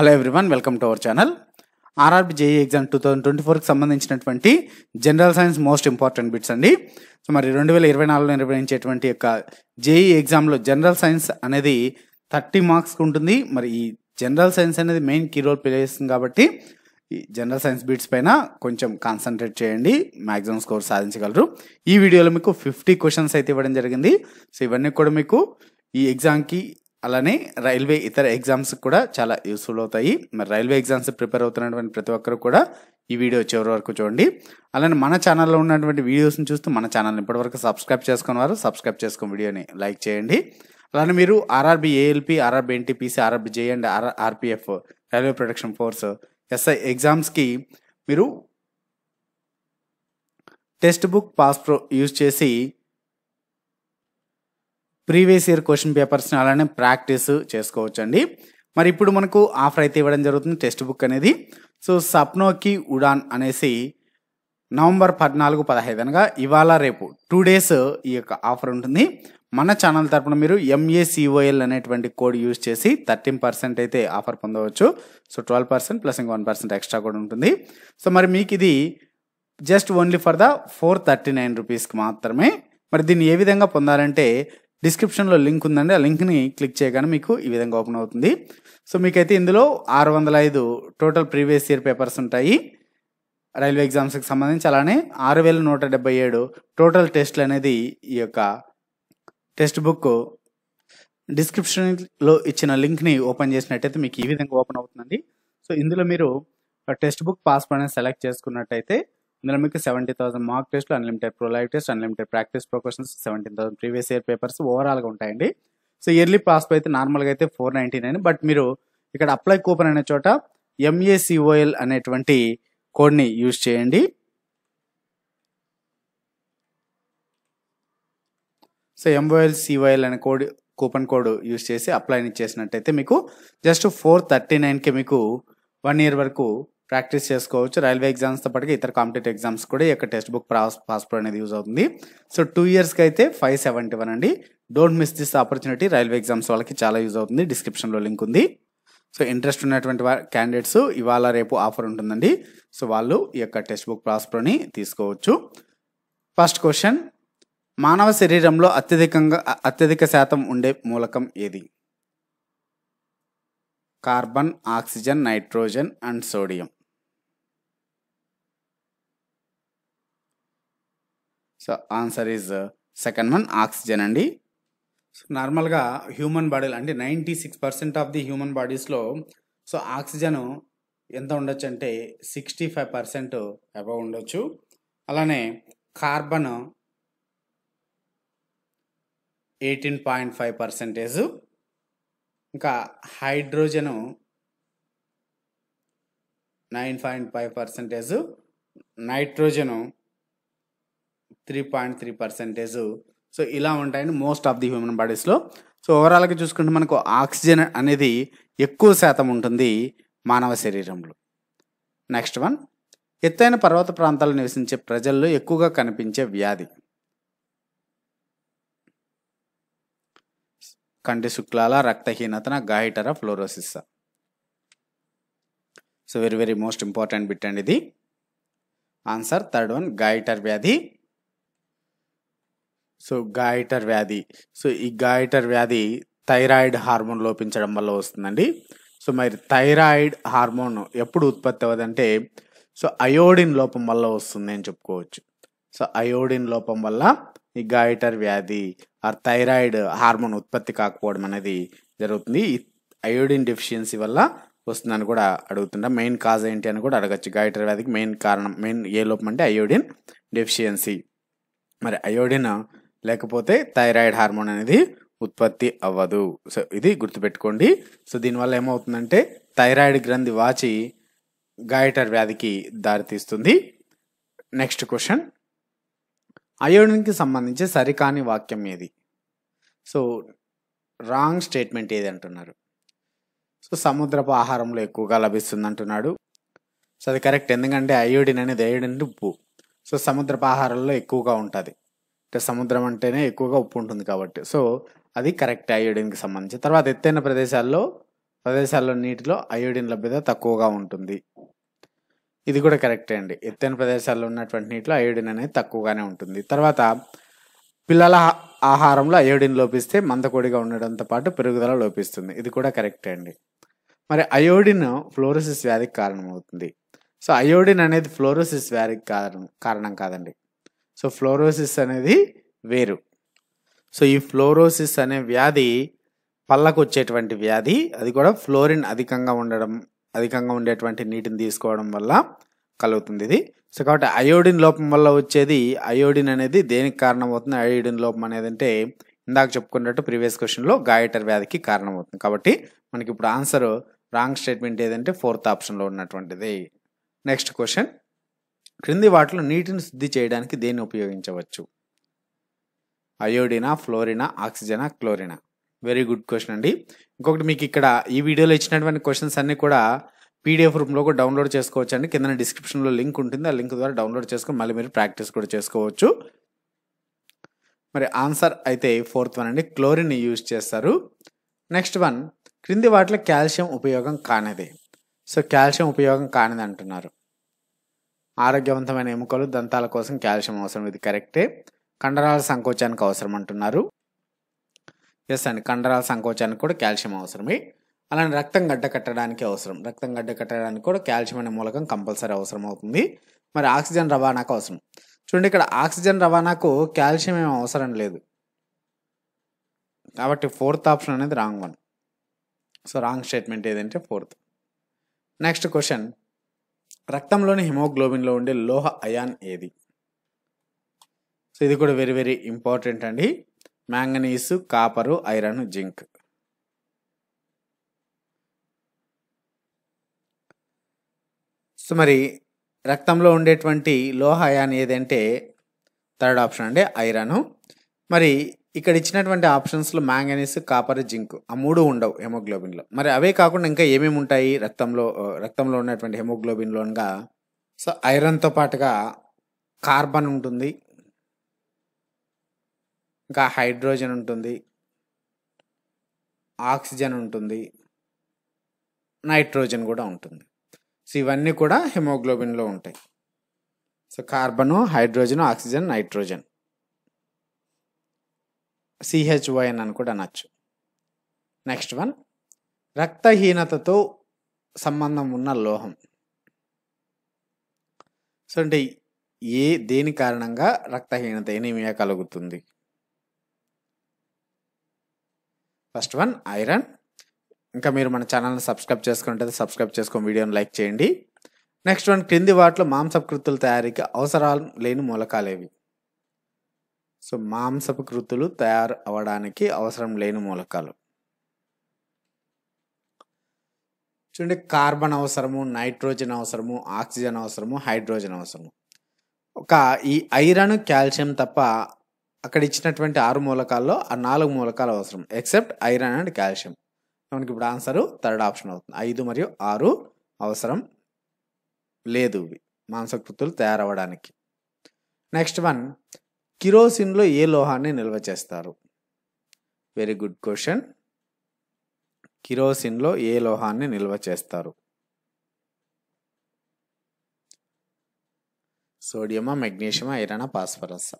Hello everyone welcome to our channel RRB JE exam two thousand twenty ఫోర్కి సంబంధించినటువంటి general science most important bits అండి so మరి రెండు వేల ఇరవై నాలుగులో నిర్వహించేటువంటి యొక్క జేఈ ఎగ్జామ్లో జనరల్ సైన్స్ అనేది థర్టీ మార్క్స్కి ఉంటుంది మరి ఈ జనరల్ సైన్స్ అనేది మెయిన్ కీ రోల్ ప్లే చేస్తుంది కాబట్టి ఈ జనరల్ సైన్స్ బీట్స్ పైన కొంచెం కాన్సన్ట్రేట్ చేయండి మ్యాక్సిమం స్కోర్ సాధించగలరు ఈ వీడియోలో మీకు ఫిఫ్టీ క్వశ్చన్స్ అయితే ఇవ్వడం జరిగింది సో ఇవన్నీ కూడా మీకు ఈ ఎగ్జామ్కి అలానే రైల్వే ఇతర ఎగ్జామ్స్ కూడా చాలా యూస్ఫుల్ అవుతాయి మరి రైల్వే ఎగ్జామ్స్ ప్రిపేర్ అవుతున్నటువంటి ప్రతి ఒక్కరు కూడా ఈ వీడియో చివరి వరకు చూడండి అలానే మన ఛానల్లో ఉన్నటువంటి వీడియోస్ని చూస్తూ మన ఛానల్ని ఇప్పటివరకు సబ్స్క్రైబ్ చేసుకున్న వారు సబ్స్క్రైబ్ చేసుకుని వీడియోని లైక్ చేయండి అలానే మీరు RRB ALP RRB NTPC RRB J and R RPF railway protection force SI ఎగ్జామ్స్కి మీరు text book pass pro use చేసి ప్రీవియస్ ఇయర్ క్వశ్చన్ పేపర్స్ని అలానే ప్రాక్టీస్ చేసుకోవచ్చండి మరి ఇప్పుడు మనకు ఆఫర్ అయితే ఇవ్వడం జరుగుతుంది టెక్స్ట్ బుక్ అనేది సో సప్నోకి ఉడాన్ అనేసి నవంబర్ పద్నాలుగు పదహైదు అనగా ఇవాళ రేపు టూ డేస్ ఈ యొక్క ఆఫర్ ఉంటుంది మన ఛానల్ తరపున మీరు ఎంఏసిఓఎల్ అనేటువంటి కోడ్ యూజ్ చేసి థర్టీన్ పర్సెంట్ అయితే ఆఫర్ పొందవచ్చు సో ట్వెల్వ్ పర్సెంట్ ప్లస్ ఇంక వన్ పర్సెంట్ ఎక్స్ట్రా కూడా ఉంటుంది సో మరి మీకు ఇది just only for the four thirty nine రూపీస్కి మాత్రమే మరి దీన్ని ఏ విధంగా పొందాలంటే డిస్క్రిప్షన్లో లింక్ ఉందండి ఆ లింక్ని క్లిక్ చేయగానే మీకు ఈ విధంగా ఓపెన్ అవుతుంది సో మీకైతే ఇందులో ఆరు వందల ఐదు టోటల్ ప్రీవియస్ ఇయర్ పేపర్స్ ఉంటాయి రైల్వే ఎగ్జామ్స్కి సంబంధించి అలానే ఆరు వేల నూట డెబ్బై ఏడు టోటల్ టెస్ట్లు అనేది ఈ యొక్క టెక్స్ట్ బుక్ డిస్క్రిప్షన్లో ఇచ్చిన లింక్ని ఓపెన్ చేసినట్టయితే మీకు ఈ విధంగా ఓపెన్ అవుతుందండి సో ఇందులో మీరు టెక్స్ట్ బుక్ పాస్ అనేది సెలెక్ట్ చేసుకున్నట్టయితే ఇందులో మీకు సెవెంటీ థౌసండ్ మార్క్ టెస్ట్లు unlimited pro live test unlimited practice pro questions seventeen thousand previous year papers ఓవరాల్గా ఉంటాయండి సో ఇయర్లీ పాస్ అయితే నార్మల్గా అయితే ఫోర్ నైంటీ నైన్ బట్ మీరు ఇక్కడ అప్లై కూపన్ అనే చోట ఎంఏసిఓఎల్ అనేటువంటి కోడ్ని యూజ్ చేయండి సో ఎంఓఎల్ సిఓఎల్ అనే కోడ్ కూపన్ కోడ్ యూజ్ చేసి అప్లై చేసినట్టయితే మీకు జస్ట్ ఫోర్ థర్టీ నైన్కి మీకు వన్ ఇయర్ వరకు ప్రాక్టీస్ చేసుకోవచ్చు రైల్వే ఎగ్జామ్స్తో పాటుగా ఇతర కాంపిటేటివ్ ఎగ్జామ్స్ కూడా ఈ యొక్క టెక్స్ట్ బుక్ ప్రాస్ పాస్పోర్ట్ అనేది యూజ్ అవుతుంది సో టూ ఇయర్స్కి అయితే ఫైవ్ సెవెంటీ వన్ అండి don't miss this opportunity railway exams వాళ్ళకి చాలా యూజ్ అవుతుంది డిస్క్రిప్షన్లో లింక్ ఉంది సో ఇంట్రెస్ట్ ఉన్నటువంటి క్యాండిడేట్స్ ఇవాళ రేపు ఆఫర్ ఉంటుందండి సో వాళ్ళు ఈ యొక్క టెక్స్ట్ బుక్ ప్రాస్ప్రోని తీసుకోవచ్చు ఫస్ట్ క్వశ్చన్ మానవ శరీరంలో అత్యధికంగా అత్యధిక శాతం ఉండే మూలకం ఏది carbon oxygen nitrogen and sodium so answer is second one oxygen అండి సో నార్మల్గా హ్యూమన్ బాడీలో అంటే ninety six percent of the human బాడీస్లో సో ఆక్సిజన్ ఎంత ఉండొచ్చు అంటే సిక్స్టీ ఫైవ్ పర్సెంట్ అబవ్ ఉండొచ్చు అలానే carbon eighteen point five percentage ఇంకా hydrogen nine point five percentage nitrogen three point three percentage so ఇలా ఉంటాయండి మోస్ట్ ఆఫ్ ది హ్యూమన్ బాడీస్లో సో ఓవరాల్గా చూసుకుంటే మనకు ఆక్సిజన్ అనేది ఎక్కువ శాతం ఉంటుంది మానవ శరీరంలో నెక్స్ట్ వన్ ఎత్తైన పర్వత ప్రాంతాలు నివసించే ప్రజల్లో ఎక్కువగా కనిపించే వ్యాధి కంటి శుక్లాల రక్తహీనతన గాయిటరా fluorosis so very very most important bit అండి ఇది ఆన్సర్ థర్డ్ వన్ గాయిటర్ వ్యాధి సో గాయటర్ వ్యాధి సో ఈ గాయటర్ వ్యాధి థైరాయిడ్ హార్మోన్ లోపించడం వల్ల వస్తుందండి సో మరి థైరాయిడ్ హార్మోన్ ఎప్పుడు ఉత్పత్తి అవ్వదంటే సో అయోడిన్ లోపం వల్ల వస్తుంది అని చెప్పుకోవచ్చు సో అయోడిన్ లోపం వల్ల ఈ గాయటర్ వ్యాధి ఆ థైరాయిడ్ హార్మోన్ ఉత్పత్తి కాకపోవడం అనేది జరుగుతుంది ఈ అయోడిన్ డెఫిషియన్సీ వల్ల వస్తుందని కూడా అడుగుతుంటా మెయిన్ కాజ్ ఏంటి అని కూడా అడగచ్చు గాయటర్ వ్యాధికి మెయిన్ కారణం మెయిన్ ఏ లోపం అంటే అయోడిన్ డెఫిషియన్సీ మరి అయోడిన్ లేకపోతే థైరాయిడ్ హార్మోన్ అనేది ఉత్పత్తి అవ్వదు సో ఇది గుర్తుపెట్టుకోండి సో దీనివల్ల ఏమవుతుందంటే థైరాయిడ్ గ్రంథి వాచి గాయటర్ వ్యాధికి దారితీస్తుంది నెక్స్ట్ క్వశ్చన్ అయోడిన్కి సంబంధించి సరికాని వాక్యం ఏది సో రాంగ్ స్టేట్మెంట్ ఏది అంటున్నారు సో సముద్రపు ఆహారంలో ఎక్కువగా లభిస్తుంది అంటున్నాడు సో అది కరెక్ట్ ఎందుకంటే అయోడిన్ అనేది అయోడిన్ ఉప్పు సో సముద్రపు ఆహారంలో ఎక్కువగా ఉంటుంది అంటే సముద్రం అంటేనే ఎక్కువగా ఉప్పు ఉంటుంది కాబట్టి సో అది కరెక్ట్ అయోడిన్కి సంబంధించి తర్వాత ఎత్తైన ప్రదేశాల్లో ప్రదేశాల్లో నీటిలో అయోడిన్ లభ్యత తక్కువగా ఉంటుంది ఇది కూడా కరెక్టే అండి ఎత్తైన ప్రదేశాల్లో ఉన్నటువంటి నీటిలో అయోడిన్ అనేది తక్కువగానే ఉంటుంది తర్వాత పిల్లల ఆహారంలో అయోడిన్ లోపిస్తే మందకొడిగా ఉండడంతో పాటు పెరుగుదల లోపిస్తుంది ఇది కూడా కరెక్టే అండి మరి అయోడిన్ ఫ్లోరోసిస్ వ్యాధికి కారణమవుతుంది సో అయోడిన్ అనేది ఫ్లోరోసిస్ వ్యాధికి కారణం కారణం కాదండి సో ఫ్లోరోసిస్ అనేది వేరు సో ఈ ఫ్లోరోసిస్ అనే వ్యాధి పళ్ళకు వచ్చేటువంటి వ్యాధి అది కూడా ఫ్లోరిన్ అధికంగా ఉండడం అధికంగా ఉండేటువంటి నీటిని తీసుకోవడం వల్ల కలుగుతుంది ఇది సో కాబట్టి అయోడిన్ లోపం వల్ల వచ్చేది అయోడిన్ అనేది దేనికి కారణం అవుతుంది అయోడిన్ లోపం అనేది అంటే ఇందాక చెప్పుకున్నట్టు ప్రీవియస్ క్వశ్చన్లో గాయటర్ వ్యాధికి కారణం అవుతుంది కాబట్టి మనకి ఇప్పుడు ఆన్సర్ రాంగ్ స్టేట్మెంట్ ఏదంటే ఫోర్త్ ఆప్షన్లో ఉన్నటువంటిది నెక్స్ట్ క్వశ్చన్ క్రింది వాటిలో నీటిని శుద్ధి చేయడానికి దేన్ని ఉపయోగించవచ్చు అయోడినా ఫ్లోరినా ఆక్సిజనా క్లోరినా వెరీ గుడ్ క్వశ్చన్ అండి ఇంకొకటి మీకు ఇక్కడ ఈ వీడియోలో ఇచ్చినటువంటి క్వశ్చన్స్ అన్నీ కూడా పీడిఎఫ్ రూమ్లో కూడా డౌన్లోడ్ చేసుకోవచ్చు అండి కింద డిస్క్రిప్షన్లో లింక్ ఉంటుంది ఆ లింక్ ద్వారా డౌన్లోడ్ చేసుకుని మళ్ళీ మీరు ప్రాక్టీస్ కూడా చేసుకోవచ్చు మరి ఆన్సర్ అయితే ఫోర్త్ వన్ అండి క్లోరిన్ యూజ్ చేస్తారు నెక్స్ట్ వన్ క్రింది వాటిలో కాల్షియం ఉపయోగం కానిది సో కాల్షియం ఉపయోగం కానిది అంటున్నారు ఆరోగ్యవంతమైన ఎముకలు దంతాల కోసం కాల్షియం అవసరం ఇది కరెక్టే కండరాల సంకోచానికి అవసరం అంటున్నారు ఎస్ అండి కండరాల సంకోచానికి కూడా కాల్షియం అవసరమే అలానే రక్తం గడ్డ కట్టడానికి అవసరం రక్తం గడ్డ కట్టడానికి కూడా కాల్షియం అనే మూలకం కంపల్సరీ అవసరం అవుతుంది మరి ఆక్సిజన్ రవాణాకు అవసరం చూడండి ఇక్కడ ఆక్సిజన్ రవాణాకు కాల్షియం ఏమి అవసరం లేదు కాబట్టి ఫోర్త్ ఆప్షన్ అనేది wrong one so wrong statement ఏదంటే ఫోర్త్ నెక్స్ట్ క్వశ్చన్ రక్తంలోని హిమోగ్లోబిన్లో ఉండే లోహ అయాన్ ఏది సో ఇది కూడా వెరీ వెరీ ఇంపార్టెంట్ అండి manganese copper iron zinc so మరి రక్తంలో ఉండేటువంటి లోహ అయాన్ ఏదంటే థర్డ్ ఆప్షన్ అండి ఐరన్ మరి ఇక్కడ ఇచ్చినటువంటి ఆప్షన్స్లో మ్యాంగనీస్ కాపర్ జింక్ ఆ మూడు ఉండవు హెమోగ్లోబిన్లో మరి అవే కాకుండా ఇంకా ఏమేమి ఉంటాయి రక్తంలో రక్తంలో ఉన్నటువంటి హెమోగ్లోబిన్లోగా సో ఐరన్తో పాటుగా కార్బన్ ఉంటుంది ఇంకా హైడ్రోజన్ ఉంటుంది ఆక్సిజన్ ఉంటుంది నైట్రోజన్ కూడా ఉంటుంది సో ఇవన్నీ కూడా హెమోగ్లోబిన్లో ఉంటాయి so carbon hydrogen oxygen nitrogen CHON అని కూడా అనొచ్చు నెక్స్ట్ వన్ రక్తహీనతతో సంబంధం ఉన్న లోహం సో అంటే ఏ దేని కారణంగా రక్తహీనత ఎనీమియా కలుగుతుంది ఫస్ట్ వన్ ఐరన్ ఇంకా మీరు మన ఛానల్ని సబ్స్క్రైబ్ చేసుకుంటే సబ్స్క్రైబ్ చేసుకొని వీడియోని లైక్ చేయండి నెక్స్ట్ వన్ క్రింది వాటిలో మాంసకృతుల తయారీకి అవసరాలు లేని మూలకాలు ఏవి సో మాంసపు కృతులు తయారు అవ్వడానికి అవసరం లేని మూలకాలు చూడండి కార్బన్ అవసరము నైట్రోజన్ అవసరము ఆక్సిజన్ అవసరము హైడ్రోజన్ అవసరము ఒక ఈ ఐరన్ కాల్షియం తప్ప అక్కడ ఇచ్చినటువంటి ఆరు మూలకాల్లో ఆ నాలుగు మూలకాలు అవసరం ఎక్సెప్ట్ ఐరన్ అండ్ కాల్షియం మనకి ఇప్పుడు ఆన్సర్ థర్డ్ ఆప్షన్ అవుతుంది ఐదు మరియు ఆరు అవసరం లేదు మాంసకృతులు తయారవ్వడానికి నెక్స్ట్ వన్ కిరోసిన్లో ఏ లోహాన్ని నిల్వ చేస్తారు వెరీ గుడ్ క్వశ్చన్ కిరోసిన్లో ఏ లోహాన్ని నిల్వ చేస్తారు సోడియమా మెగ్నీషియమా ఐరన్ పాస్ఫరస్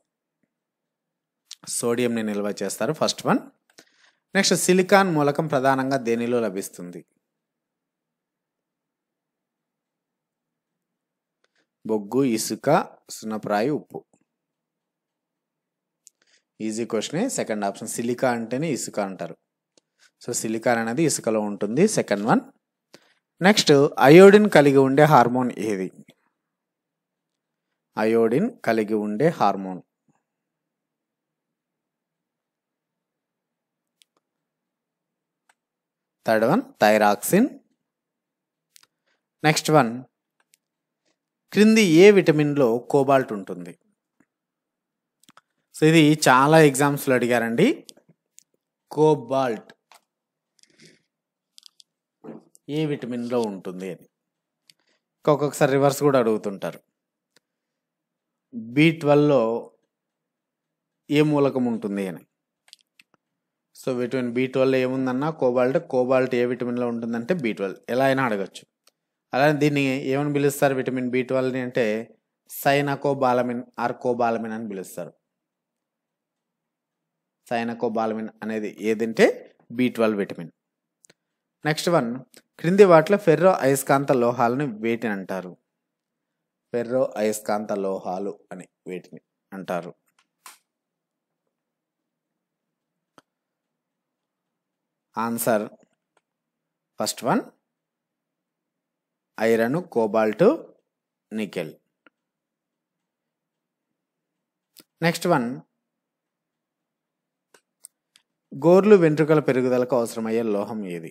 సోడియంని నిల్వ చేస్తారు ఫస్ట్ వన్ నెక్స్ట్ సిలికాన్ మూలకం ప్రధానంగా దేనిలో లభిస్తుంది బొగ్గు ఇసుక సునప్రాయి ఉప్పు ఈజీ క్వశ్చనే సెకండ్ ఆప్షన్ సిలికా అంటేనే ఇసుక అంటారు సో సిలికా అనేది ఇసుకలో ఉంటుంది సెకండ్ వన్ నెక్స్ట్ అయోడిన్ కలిగి ఉండే హార్మోన్ ఏది అయోడిన్ కలిగి ఉండే hormone third one thyroxine next one క్రింది ఏ విటమిన్లో కోబాల్ట్ ఉంటుంది సో ఇది చాలా ఎగ్జామ్స్లో అడిగారండి కోబాల్ట్ ఏ విటమిన్లో ఉంటుంది అని ఒక్కొక్కసారి రివర్స్ కూడా అడుగుతుంటారు బీ ట్వెల్వ్లో ఏ మూలకం ఉంటుంది అని సో విటమిన్ బీ ట్వెల్వ్ ఏముందన్నా కోబాల్ట్ కోబాల్ట్ ఏ విటమిన్లో ఉంటుందంటే బీ ట్వెల్వ్ ఎలా అయినా అడగచ్చు అలానే దీన్ని ఏమని పిలుస్తారు విటమిన్ బీ ట్వెల్వ్ని అంటే సైనాకోబాలమిన్ ఆర్ కోబాలమిన్ అని పిలుస్తారు సైనకోబాలమిన్ అనేది ఏదంటే B twelve vitamin next one క్రింది వాటిలో ఫెర్రో అయస్కాంత లోహాలని వేటిని అంటారు ఫెర్రో అయస్కాంత లోహాలు అని వేటిని అంటారు answer first one iron cobalt nickel next one గోర్లు వెంట్రుకల పెరుగుదలకు అవసరమయ్యే లోహం ఏది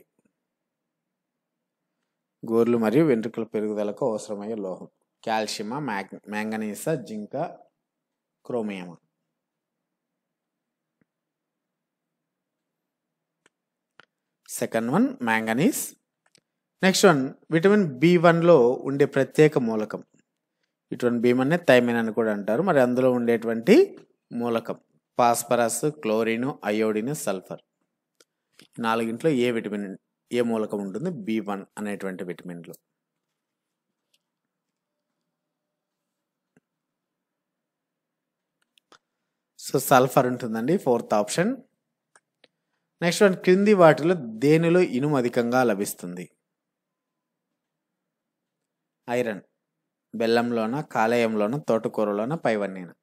గోర్లు మరియు వెంట్రుకల పెరుగుదలకు అవసరమయ్యే లోహం కాల్షియమా మ్యాగ్ మ్యాంగనీసా జింక క్రోమియమా second one manganese next one vitamin B వన్లో ఉండే ప్రత్యేక మూలకం విటమిన్ బి వన్నే థైమిన్ అని కూడా అంటారు మరి అందులో ఉండేటువంటి మూలకం ఫాస్ఫరస్ క్లోరిన్ అయోడిన్ సల్ఫర్ నాలుగింట్లో ఏ విటమిన్ ఏ మూలకం ఉంటుంది బి వన్ అనేటువంటి విటమిన్లు సో సల్ఫర్ ఉంటుందండి ఫోర్త్ ఆప్షన్ నెక్స్ట్ వన్ క్రింది వాటిలో దేనిలో ఇనుము అధికంగా లభిస్తుంది ఐరన్ బెల్లంలోన కాలేయంలోన తోటకూరలోన పైవన్నీనా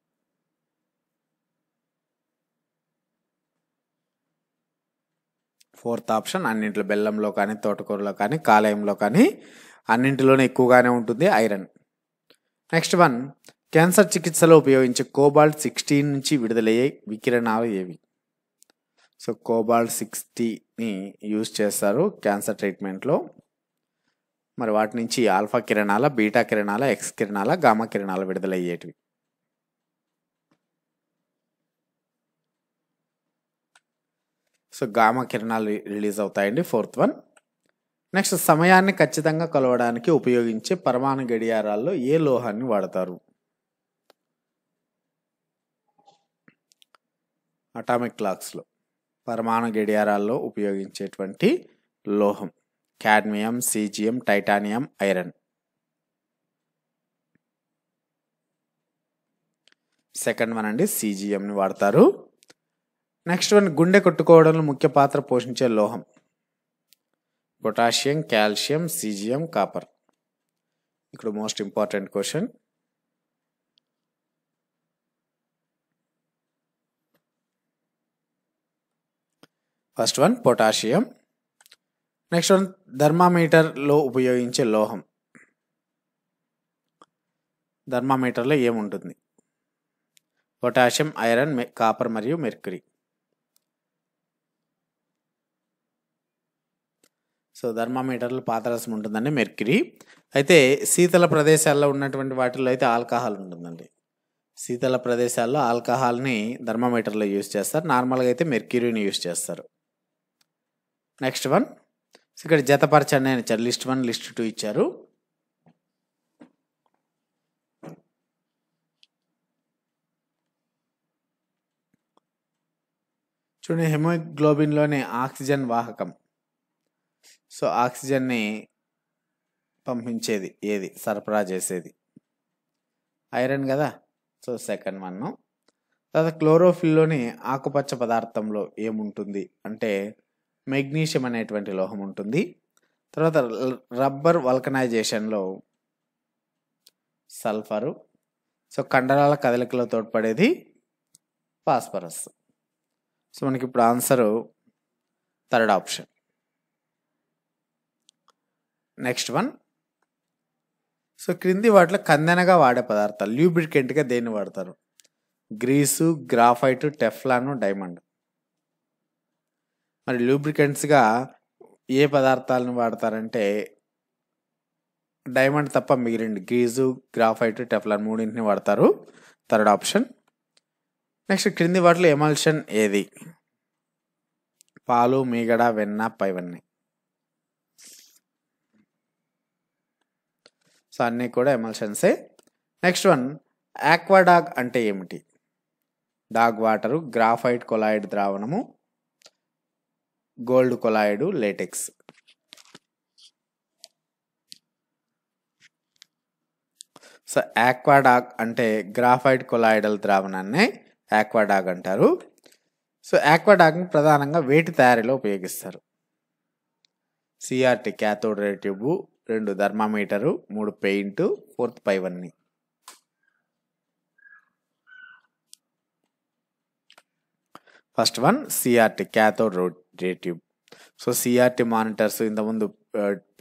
ఫోర్త్ ఆప్షన్ అన్నింటిలో బెల్లంలో కానీ తోటకూరలో కానీ కాలేయంలో కానీ అన్నింటిలోనే ఎక్కువగానే ఉంటుంది ఐరన్ నెక్స్ట్ వన్ క్యాన్సర్ చికిత్సలో ఉపయోగించే కోబాల్ట్ సిక్స్టీన్ నుంచి విడుదలయ్యే వికిరణాలు ఏవి సో కోబాల్ట్ సిక్స్టీని యూజ్ చేస్తారు క్యాన్సర్ ట్రీట్మెంట్లో మరి వాటి నుంచి ఆల్ఫా కిరణాల బీటా కిరణాల ఎక్స్ కిరణాల గామా కిరణాలు విడుదలయ్యేటివి సో గామా కిరణాలు రిలీజ్ అవుతాయండి ఫోర్త్ వన్ నెక్స్ట్ సమయాన్ని ఖచ్చితంగా కొలవడానికి ఉపయోగించే పరమాణు గడియారాల్లో ఏ లోహాన్ని వాడతారు అటామిక్ క్లాక్స్లో పరమాణు గడియారాల్లో ఉపయోగించేటువంటి లోహం cadmium caesium titanium iron second one అండి సీజియంని వాడతారు నెక్స్ట్ వన్ గుండె కొట్టుకోవడంలో ముఖ్య పాత్ర పోషించే లోహం పొటాషియం కాల్షియం సీజియం కాపర్ ఇక్కడ most important question first one potassium next one ధర్మామీటర్లో ఉపయోగించే లోహం ధర్మామీటర్లో ఏముంటుంది పొటాషియం ఐరన్ కాపర్ మరియు మెర్క్యూరీ సో థర్మామీటర్లు పాతరసం ఉంటుందండి మెర్క్యూరీ అయితే శీతల ప్రదేశాల్లో ఉన్నటువంటి వాటిల్లో అయితే ఆల్కహాల్ ఉంటుందండి శీతల ప్రదేశాల్లో ఆల్కహాల్ని థర్మామీటర్లో యూజ్ చేస్తారు నార్మల్గా అయితే మెర్క్యూరీని యూజ్ చేస్తారు నెక్స్ట్ వన్ ఇక్కడ జతపరచండి అని లిస్ట్ వన్ లిస్ట్ టూ ఇచ్చారు చూడండి హెమోగ్లోబిన్లోని ఆక్సిజన్ వాహకం సో ఆక్సిజన్ని పంపించేది ఏది సరఫరా చేసేది ఐరన్ కదా సో సెకండ్ వన్ తర్వాత క్లోరోఫిల్లోని ఆకుపచ్చ పదార్థంలో ఏముంటుంది అంటే మెగ్నీషియం అనేటువంటి లోహం ఉంటుంది తర్వాత రబ్బర్ వల్కనైజేషన్లో సల్ఫరు సో కండరాల కదలికలో తోడ్పడేది ఫాస్ఫరస్ సో మనకి ఇప్పుడు answer third option next one so క్రింది వాటిలో కందెనగా వాడే పదార్థాలు ల్యూబ్రికెంట్గా దేన్ని వాడతారు గ్రీసు గ్రాఫైట్ టెఫ్లాను డైమండ్ మరి ల్యూబ్రికెంట్స్గా ఏ పదార్థాలను వాడతారంటే డైమండ్ తప్ప మిగిలింది గ్రీజు గ్రాఫైట్ టెఫ్లాన్ మూడింటిని వాడతారు థర్డ్ ఆప్షన్ నెక్స్ట్ క్రింది వాటిలో ఎమల్షన్ ఏది పాలు మీగడ వెన్న పైవన్నీ సో అన్నీ కూడా ఎమల్షన్సే నెక్స్ట్ వన్ ఆక్వాడాగ్ అంటే ఏమిటి డాగ్ వాటరు గ్రాఫైట్ కొలాయిడ్ ద్రావణము gold colloid latex so aquadag అంటే గ్రాఫైట్ కొలాయిడల్ ద్రావణాన్ని ఆక్వాడాగ్ అంటారు సో ఆక్వాడాగ్ని ప్రధానంగా వేటి తయారీలో ఉపయోగిస్తారు సిఆర్టీ క్యాథోడ్ రే ట్యూబు రెండు థర్మామీటరు మూడు పెయింటు ఫోర్త్ పైవన్నీ first one CRT cathode road ray tube so CRT monitors ఇంతకుముందు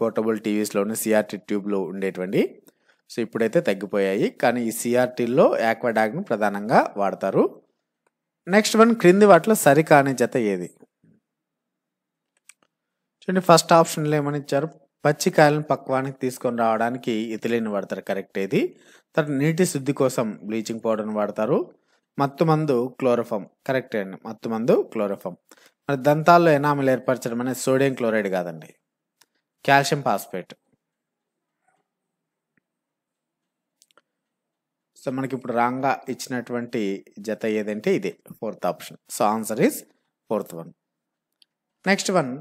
పోర్టబుల్ టీవీస్లోనే సిఆర్టీ ట్యూబ్లో ఉండేటువంటి సో ఇప్పుడైతే తగ్గిపోయాయి కానీ ఈ సిఆర్టీల్లో యాక్వాడాగ్ను ప్రధానంగా వాడతారు నెక్స్ట్ వన్ క్రింది వాటిలో సరికాని జత ఏది చూడండి ఫస్ట్ ఆప్షన్లో ఏమని ఇచ్చారు పచ్చికాయలను పక్వానికి తీసుకొని రావడానికి ఇతిలీని వాడతారు కరెక్ట్ ఇది తర్వాత నీటి శుద్ధి కోసం బ్లీచింగ్ పౌడర్ని వాడతారు మత్తు మందు క్లోరోఫామ్ కరెక్ట్ అండి మత్తు మందు క్లోరోఫామ్ మరి దంతాల్లో ఎనామిల్ ఏర్పరచడం అనేది సోడియం క్లోరైడ్ కాదండి కాల్షియం ఫాస్ఫేట్ సో మనకి ఇప్పుడు రాంగా ఇచ్చినటువంటి జత ఏదంటే ఇదే fourth option so answer is fourth one next one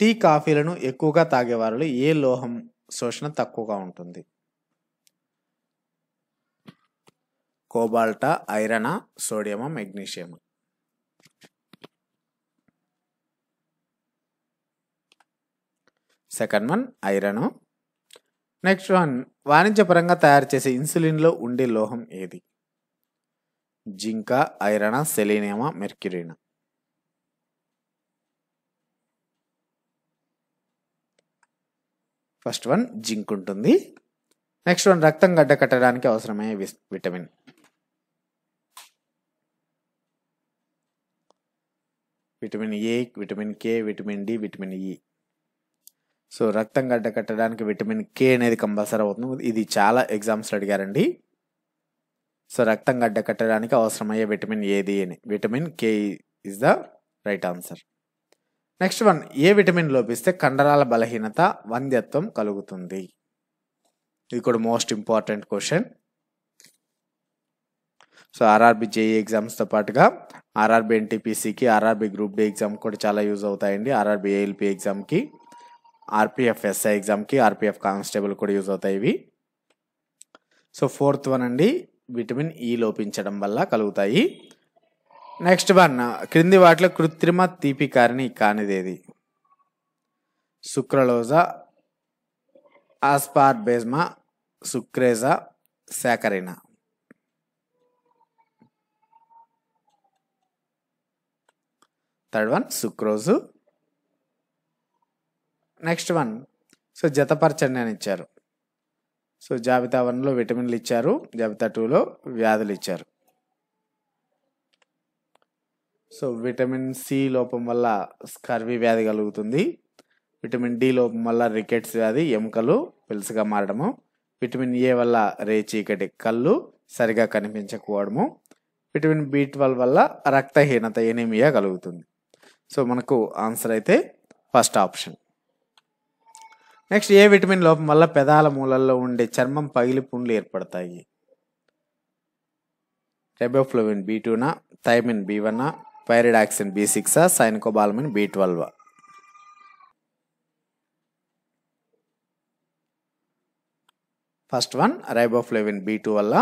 tea కాఫీలను ఎక్కువగా తాగేవారు ఏ లోహం శోషణ తక్కువగా ఉంటుంది కోబాల్టా iron sodium magnesium second one iron next one వాణిజ్యపరంగా తయారు చేసే ఇన్సులిన్లో ఉండే లోహం ఏది జింక ఐరణ సెలీనియమా మెర్క్యూరీనా ఫస్ట్ వన్ జింక్ ఉంటుంది నెక్స్ట్ వన్ రక్తం గడ్డ కట్టడానికి అవసరమయ్యే vitamin vitamin A vitamin K vitamin D vitamin E so రక్తం గడ్డ కట్టడానికి విటమిన్ కే అనేది కంపల్సరీ అవుతుంది ఇది చాలా ఎగ్జామ్స్లో అడిగారండి సో రక్తం గడ్డ కట్టడానికి అవసరమయ్యే విటమిన్ ఏది అని vitamin K is the right answer next one ఏ విటమిన్ లోపిస్తే కండరాల బలహీనత వంద్యత్వం కలుగుతుంది ఇది కూడా most important question so RRB JE ఎగ్జామ్స్తో పాటుగా ఆర్ఆర్బి ఎన్టీపీసీకి ఆర్ఆర్బి గ్రూప్ డి ఎగ్జామ్ కూడా చాలా యూజ్ అవుతాయండి ఆర్ఆర్బి ఏఎల్పి ఎగ్జామ్కి ఆర్పిఎఫ్ ఎస్ఐ ఎగ్జామ్కి ఆర్పిఎఫ్ కానిస్టేబుల్ కూడా యూజ్ అవుతాయి ఇవి సో ఫోర్త్ వన్ అండి విటమిన్ ఈ లోపించడం వల్ల కలుగుతాయి నెక్స్ట్ వన్ క్రింది వాటిలో కృత్రిమ తీపి కారిణి కానిదేది ఆస్పార్ ఆస్పార్బేజ్మా సుక్రేజ శాకరినా third one sucrose next one so జతపరచండి అని ఇచ్చారు సో జాబితా వన్లో విటమిన్లు ఇచ్చారు జాబితా టూలో వ్యాధులు ఇచ్చారు సో విటమిన్ సి లోపం వల్ల స్కర్వి వ్యాధి కలుగుతుంది విటమిన్ డి లోపం వల్ల రికెట్స్ వ్యాధి ఎముకలు పెలుసుగా మారడము విటమిన్ ఏ వల్ల రే చీకటి కళ్ళు సరిగా కనిపించకపోవడము విటమిన్ బి ట్వెల్వ్ వల్ల రక్తహీనత ఎనీమియా కలుగుతుంది సో మనకు ఆన్సర్ అయితే ఫస్ట్ ఆప్షన్ నెక్స్ట్ ఏ విటమిన్ లోపం వల్ల పెదాల మూలల్లో ఉండే చర్మం పగిలి పుండ్లు ఏర్పడతాయి రెబోఫ్లోవిన్ బీ టూనా థైమిన్ బీ వన్నా pyridoxine B six cyanocobalamin B twelve first one riboflavin B two వల్ల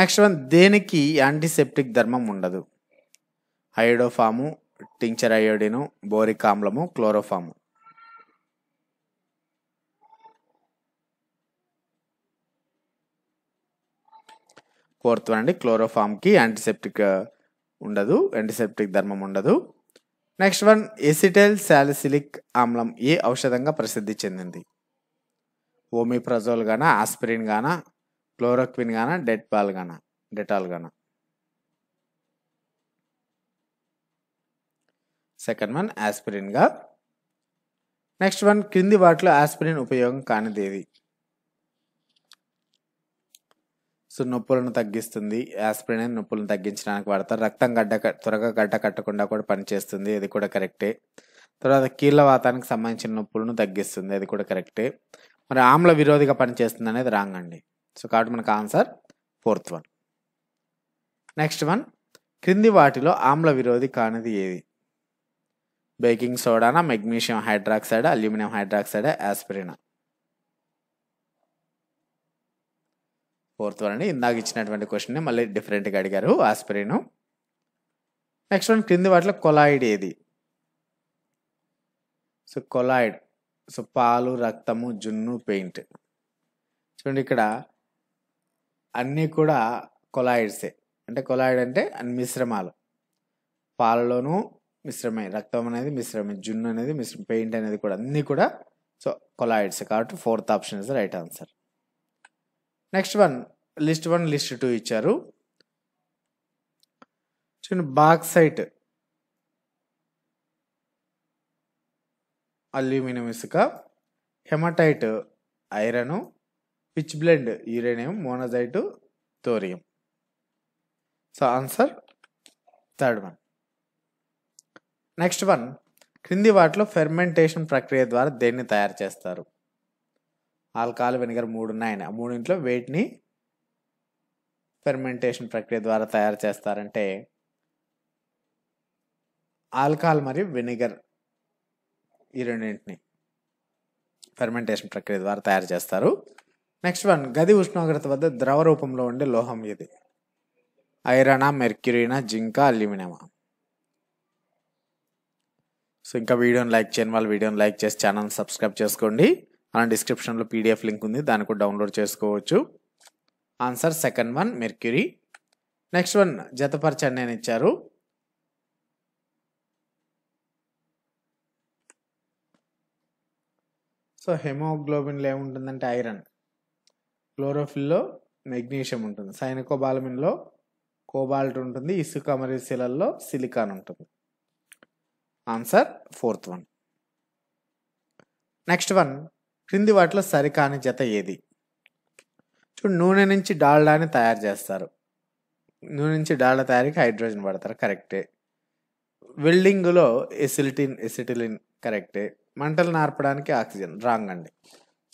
నెక్స్ట్ వన్ దేనికి యాంటీసెప్టిక్ ధర్మం ఉండదు అయోడోఫాము టించర్ అయోడిను బోరిక్ ఆమ్లము క్లోరోఫాము ఫోర్త్ వన్ అండి క్లోరోఫామ్కి యాంటీసెప్టిక్ ఉండదు ఎంటిసెప్టిక్ ధర్మం ఉండదు నెక్స్ట్ వన్ ఎసిటైల్ సాలిసిలిక్ ఆమ్లం ఏ ఔషధంగా ప్రసిద్ధి చెందింది ఓమిప్రజోల్ గాన ఆస్పిరిన్ గాన క్లోరోక్విన్ గాన డెట్పాల్ గాన డెటాల్ గాన సెకండ్ వన్ ఆస్పిరిన్గా నెక్స్ట్ వన్ క్రింది వాటిలో ఆస్పిరిన్ ఉపయోగం కానిది ఏది సో నొప్పులను తగ్గిస్తుంది యాస్పిరిన్ నొప్పులను తగ్గించడానికి వాడతారు రక్తం గడ్డ త్వరగా గడ్డ కట్టకుండా కూడా పనిచేస్తుంది అది కూడా కరెక్టే తర్వాత కీళ్ళ వాతానికి సంబంధించిన నొప్పులను తగ్గిస్తుంది అది కూడా కరెక్టే మరి ఆమ్ల విరోధిగా పనిచేస్తుంది అనేది రాంగ్ అండి సో కాబట్టి మనకు answer fourth one next one క్రింది వాటిలో ఆమ్ల విరోధి కానిది ఏది బేకింగ్ సోడానా మెగ్నీషియం హైడ్రాక్సైడ్ అల్యూమినియం హైడ్రాక్సైడ్ యాస్పిరినా ఫోర్త్ వన్ అండి ఇందాక ఇచ్చినటువంటి క్వశ్చన్ మళ్ళీ డిఫరెంట్గా అడిగారు ఆస్పిరిన్ నెక్స్ట్ వన్ క్రింది వాటిలో కొలాయిడ్ ఏది సో కొలాయిడ్ సో పాలు రక్తము జున్ను పెయింట్ చూడండి ఇక్కడ అన్నీ కూడా కొలాయిడ్సే అంటే కొలాయిడ్ అంటే మిశ్రమాలు పాలలోనూ మిశ్రమే రక్తం అనేది మిశ్రమే జున్ను అనేది మిశ్రమ పెయింట్ అనేది కూడా అన్నీ కూడా సో కొలాయిడ్స్ కాబట్టి fourth option is right answer next one list one list two ఇచ్చారు చూడండి బాక్సైట్ అల్యూమినియం ఇసుక haematite iron pitch blende uranium monazite thorium so answer third one next one క్రింది వాటిలో ఫెర్మెంటేషన్ ప్రక్రియ ద్వారా దేన్ని తయారు చేస్తారు ఆల్కహాల్ వెనిగర్ మూడు ఉన్నాయని ఆ మూడింట్లో వేటిని ఫెర్మెంటేషన్ ప్రక్రియ ద్వారా తయారు చేస్తారంటే ఆల్కహాల్ మరియు వెనిగర్ ఈ రెండింటిని ఫెర్మెంటేషన్ ప్రక్రియ ద్వారా తయారు చేస్తారు నెక్స్ట్ వన్ గది ఉష్ణోగ్రత వద్ద ద్రవ రూపంలో ఉండే లోహం ఇది ఐరనా మెర్క్యూరీనా జింకా అల్యూమినియమా సో ఇంకా వీడియోని లైక్ చేయండి వాళ్ళు వీడియోని లైక్ చేసి ఛానల్ సబ్స్క్రైబ్ చేసుకోండి మన డిస్క్రిప్షన్లో పీడిఎఫ్ లింక్ ఉంది దాన్ని కూడా డౌన్లోడ్ చేసుకోవచ్చు answer second one mercury next one జతపరచండి నేను ఇచ్చారు సో హెమోగ్లోబిన్లో ఏముంటుందంటే ఐరన్ క్లోరోఫిల్లో మెగ్నీషియం ఉంటుంది సైనికోబాలమిన్లో కోబాల్ట్ ఉంటుంది ఇసుక మరియు శిలల్లో సిలికాన్ ఉంటుంది answer fourth one next one క్రింది వాటిలో సరికాని జత ఏది చూడు నూనె నుంచి డాల్డాని తయారు చేస్తారు నూనె నుంచి డాల్డా తయారీకి హైడ్రోజన్ పడతారు కరెక్టే వెల్డింగ్లో ఎసిలిటిన్ ఎసిటిలిన్ కరెక్టే మంటలను ఆర్పడానికి ఆక్సిజన్ రాంగ్ అండి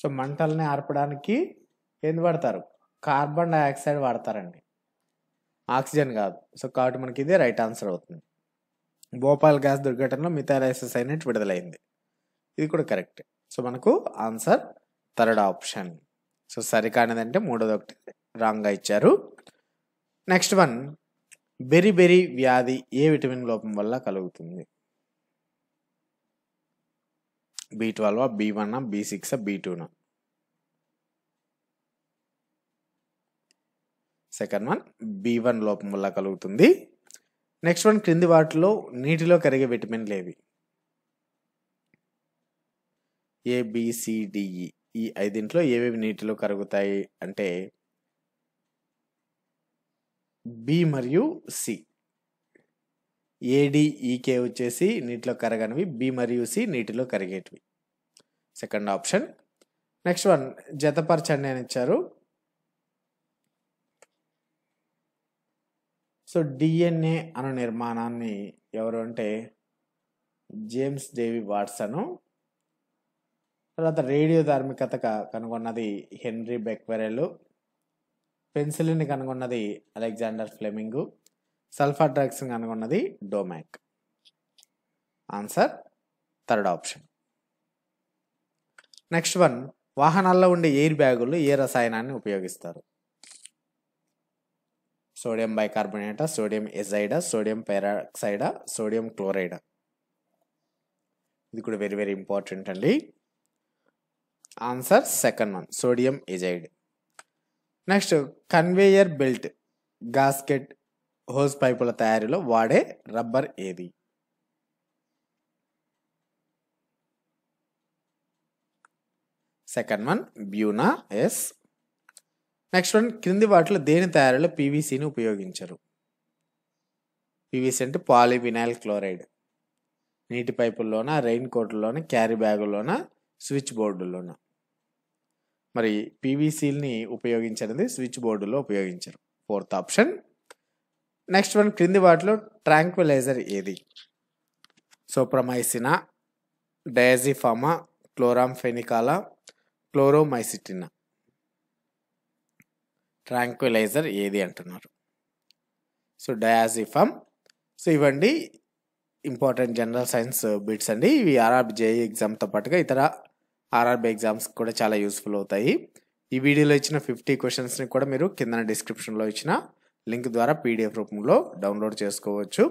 సో మంటల్ని ఆర్పడానికి ఏంది వాడతారు కార్బన్ డైఆక్సైడ్ వాడతారండి ఆక్సిజన్ కాదు సో కాబట్టి మనకి ఇదే రైట్ ఆన్సర్ అవుతుంది భోపాల్ గ్యాస్ దుర్ఘటనలో మిథాలైసిస్ అయినట్టు విడుదలైంది ఇది కూడా కరెక్టే సో మనకు ఆన్సర్ థర్డ్ ఆప్షన్ సో సరికానిదంటే మూడోది ఒకటి రాంగ్గా ఇచ్చారు నెక్స్ట్ వన్ బెరి బెరి వ్యాధి ఏ విటమిన్ లోపం వల్ల కలుగుతుంది B twelve B one B six B టూనా సెకండ్ వన్ బి వన్ లోపం వల్ల కలుగుతుంది నెక్స్ట్ వన్ క్రింది వాటిలో నీటిలో కరిగే విటమిన్లు ఏవి ఏబిసిడిఈ e. ఈ ఐదింట్లో ఏవేవి నీటిలో కరుగుతాయి అంటే బి మరియు సి ఏడిఈకే e, వచ్చేసి నీటిలో కరగనివి బి మరియు సి నీటిలో కరిగేటివి సెకండ్ ఆప్షన్ నెక్స్ట్ వన్ జతపరచండి అని ఇచ్చారు సో డిఎన్ఏ అను నిర్మాణాన్ని ఎవరు అంటే జేమ్స్ డేవి వాట్సను తర్వాత రేడియో ధార్మికత కనుగొన్నది హెన్రీ బెక్వెరెల్ పెన్సిలిన్ కనుగొన్నది అలెగ్జాండర్ ఫ్లెమింగ్ సల్ఫర్ డ్రగ్స్ కనుగొన్నది Domagk answer third option next one వాహనాల్లో ఉండే ఎయిర్ బ్యాగులు ఏ రసాయనాన్ని ఉపయోగిస్తారు సోడియం బైకార్బోనేటా సోడియం ఎజైడా సోడియం పెరాక్సైడా సోడియం క్లోరైడా ఇది కూడా వెరీ వెరీ ఇంపార్టెంట్ అండి answer second one sodium azide next conveyor belt gasket hose పైపుల తయారీలో వాడే రబ్బర్ ఏది second one Buna S next one క్రింది వాటిలో దేని తయారీలో పీవీసీని ఉపయోగించరు పీవీసీ అంటే పాలివినైల్ క్లోరైడ్ నీటి పైపుల్లోన రెయిన్ కోట్లలోన క్యారీ బ్యాగుల్లోన స్విచ్ బోర్డులోన మరి పీవీసీల్ని ఉపయోగించనిది స్విచ్ బోర్డులో ఉపయోగించరు ఫోర్త్ ఆప్షన్ నెక్స్ట్ వన్ క్రింది వాటిలో ట్రాంక్విలైజర్ ఏది సోప్రమైసినా డయాజిఫామా క్లోరాంఫెనికాలా క్లోరోమైసిటినా ట్రాంక్విలైజర్ ఏది అంటున్నారు సో డయాజిఫామ్ సో ఇవండి ఇంపార్టెంట్ జనరల్ సైన్స్ బిట్స్ అండి ఇవి జేఈ ఎగ్జామ్తో పాటుగా ఇతర ఆర్ఆర్బీ ఎగ్జామ్స్ కూడా చాలా యూస్ఫుల్ అవుతాయి ఈ వీడియోలో ఇచ్చిన ఫిఫ్టీ క్వశ్చన్స్ని కూడా మీరు కింద డిస్క్రిప్షన్లో ఇచ్చిన లింక్ ద్వారా పీడిఎఫ్ రూపంలో డౌన్లోడ్ చేసుకోవచ్చు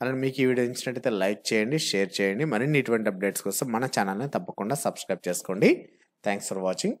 అలాగే మీకు ఈ వీడియో ఇచ్చినట్టయితే లైక్ చేయండి షేర్ చేయండి మరిన్ని ఇటువంటి అప్డేట్స్ కోసం మన ఛానల్ని తప్పకుండా సబ్స్క్రైబ్ చేసుకోండి థ్యాంక్స్ ఫర్ వాచింగ్